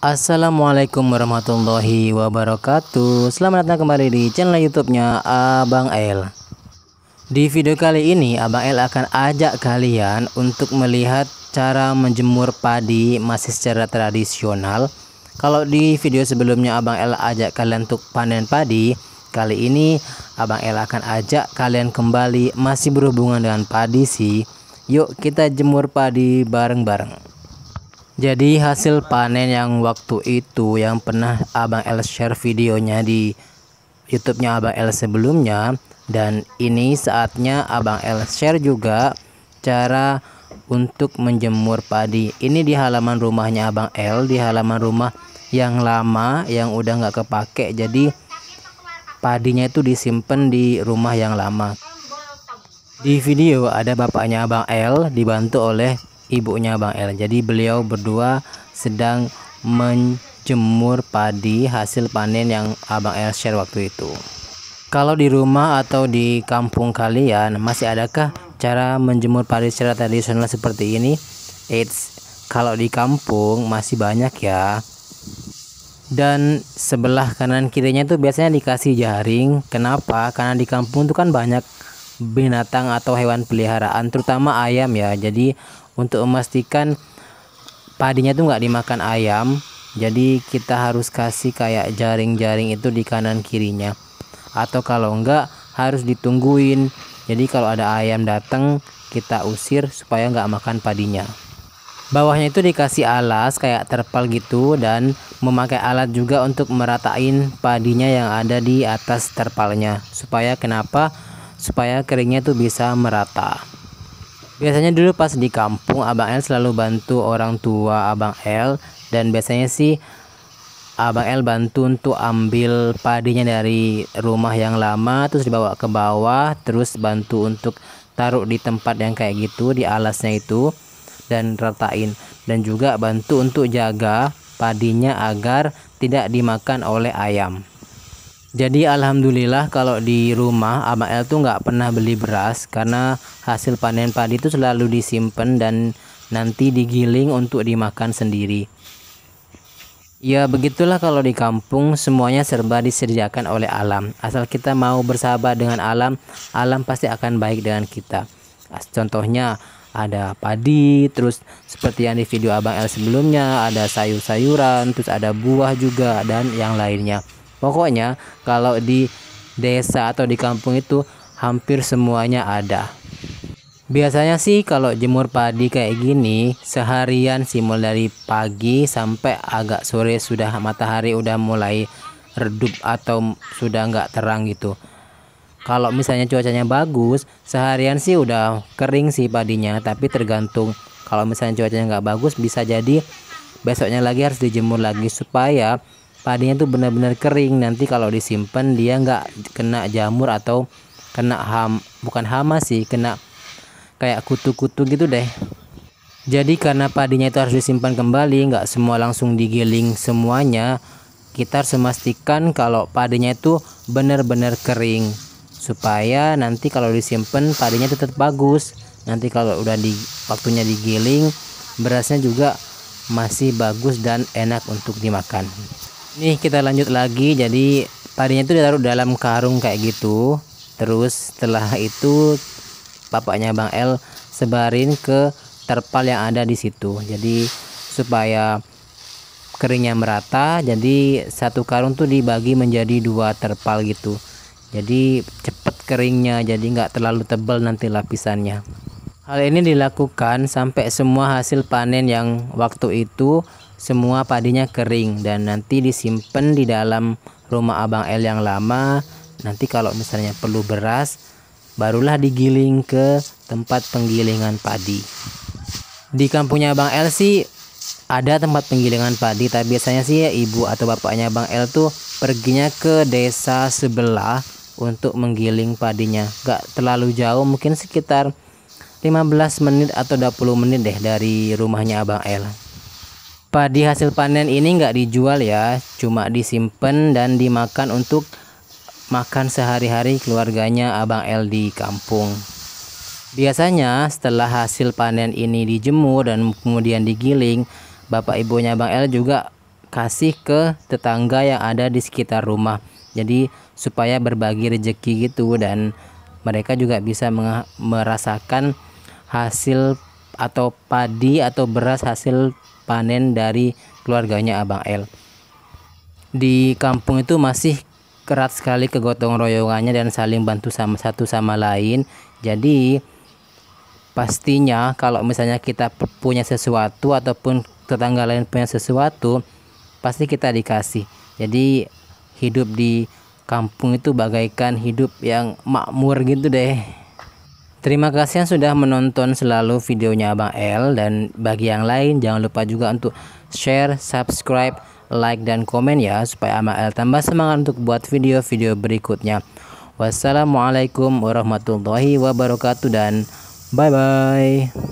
Assalamualaikum warahmatullahi wabarakatuh Selamat datang kembali di channel youtube-nya Abang El Di video kali ini Abang El akan ajak kalian untuk melihat cara menjemur padi masih secara tradisional Kalau di video sebelumnya Abang El ajak kalian untuk panen padi Kali ini Abang El akan ajak kalian kembali masih berhubungan dengan padi sih Yuk kita jemur padi bareng-bareng jadi hasil panen yang waktu itu yang pernah Abang El share videonya di YouTube-nya Abang El sebelumnya dan ini saatnya Abang El share juga cara untuk menjemur padi. Ini di halaman rumahnya Abang El, di halaman rumah yang lama yang udah nggak kepake. Jadi padinya itu disimpan di rumah yang lama. Di video ada bapaknya Abang El dibantu oleh ibunya Bang El. Jadi beliau berdua sedang menjemur padi hasil panen yang Abang El share waktu itu. Kalau di rumah atau di kampung kalian masih adakah cara menjemur padi secara tradisional seperti ini? It's kalau di kampung masih banyak ya. Dan sebelah kanan kirinya itu biasanya dikasih jaring. Kenapa? Karena di kampung itu kan banyak binatang atau hewan peliharaan terutama ayam ya. Jadi untuk memastikan padinya itu nggak dimakan ayam jadi kita harus kasih kayak jaring-jaring itu di kanan kirinya atau kalau enggak harus ditungguin jadi kalau ada ayam datang kita usir supaya nggak makan padinya bawahnya itu dikasih alas kayak terpal gitu dan memakai alat juga untuk meratain padinya yang ada di atas terpalnya supaya kenapa supaya keringnya tuh bisa merata Biasanya dulu pas di kampung Abang L selalu bantu orang tua Abang L dan biasanya sih Abang L bantu untuk ambil padinya dari rumah yang lama terus dibawa ke bawah terus bantu untuk taruh di tempat yang kayak gitu di alasnya itu dan ratain dan juga bantu untuk jaga padinya agar tidak dimakan oleh ayam. Jadi alhamdulillah kalau di rumah Abang El tuh nggak pernah beli beras karena hasil panen padi itu selalu disimpan dan nanti digiling untuk dimakan sendiri. Ya begitulah kalau di kampung semuanya serba disediakan oleh alam. Asal kita mau bersahabat dengan alam, alam pasti akan baik dengan kita. Contohnya ada padi, terus seperti yang di video Abang El sebelumnya ada sayur-sayuran, terus ada buah juga dan yang lainnya. Pokoknya kalau di desa atau di kampung itu hampir semuanya ada. Biasanya sih kalau jemur padi kayak gini seharian sih mulai dari pagi sampai agak sore sudah matahari udah mulai redup atau sudah nggak terang gitu. Kalau misalnya cuacanya bagus seharian sih udah kering sih padinya tapi tergantung kalau misalnya cuacanya nggak bagus bisa jadi besoknya lagi harus dijemur lagi supaya padinya tuh benar-benar kering nanti kalau disimpan dia nggak kena jamur atau kena ham bukan hama sih kena kayak kutu-kutu gitu deh jadi karena padinya itu harus disimpan kembali nggak semua langsung digiling semuanya kita harus memastikan kalau padinya itu benar-benar kering supaya nanti kalau disimpan padinya tetap bagus nanti kalau udah di waktunya digiling berasnya juga masih bagus dan enak untuk dimakan nih kita lanjut lagi jadi padinya itu ditaruh dalam karung kayak gitu terus setelah itu bapaknya Bang L sebarin ke terpal yang ada di situ jadi supaya keringnya merata jadi satu karung tuh dibagi menjadi dua terpal gitu jadi cepet keringnya jadi nggak terlalu tebal nanti lapisannya hal ini dilakukan sampai semua hasil panen yang waktu itu semua padinya kering dan nanti disimpan di dalam rumah Abang L yang lama. Nanti kalau misalnya perlu beras barulah digiling ke tempat penggilingan padi. Di kampungnya abang L sih ada tempat penggilingan padi, tapi biasanya sih ya ibu atau bapaknya abang L tuh perginya ke desa sebelah untuk menggiling padinya. Gak terlalu jauh, mungkin sekitar 15 menit atau 20 menit deh dari rumahnya Abang L padi hasil panen ini nggak dijual ya, cuma disimpan dan dimakan untuk makan sehari-hari keluarganya Abang L di kampung. Biasanya setelah hasil panen ini dijemur dan kemudian digiling, bapak ibunya Abang L juga kasih ke tetangga yang ada di sekitar rumah. Jadi supaya berbagi rejeki gitu dan mereka juga bisa merasakan hasil atau padi atau beras hasil panen dari keluarganya Abang L. Di kampung itu masih kerat sekali kegotong royongannya dan saling bantu sama satu sama lain. Jadi pastinya kalau misalnya kita punya sesuatu ataupun tetangga lain punya sesuatu, pasti kita dikasih. Jadi hidup di kampung itu bagaikan hidup yang makmur gitu deh. Terima kasih yang sudah menonton selalu videonya Abang L dan bagi yang lain jangan lupa juga untuk share, subscribe, like dan komen ya supaya Abang L tambah semangat untuk buat video-video berikutnya. Wassalamualaikum warahmatullahi wabarakatuh dan bye bye.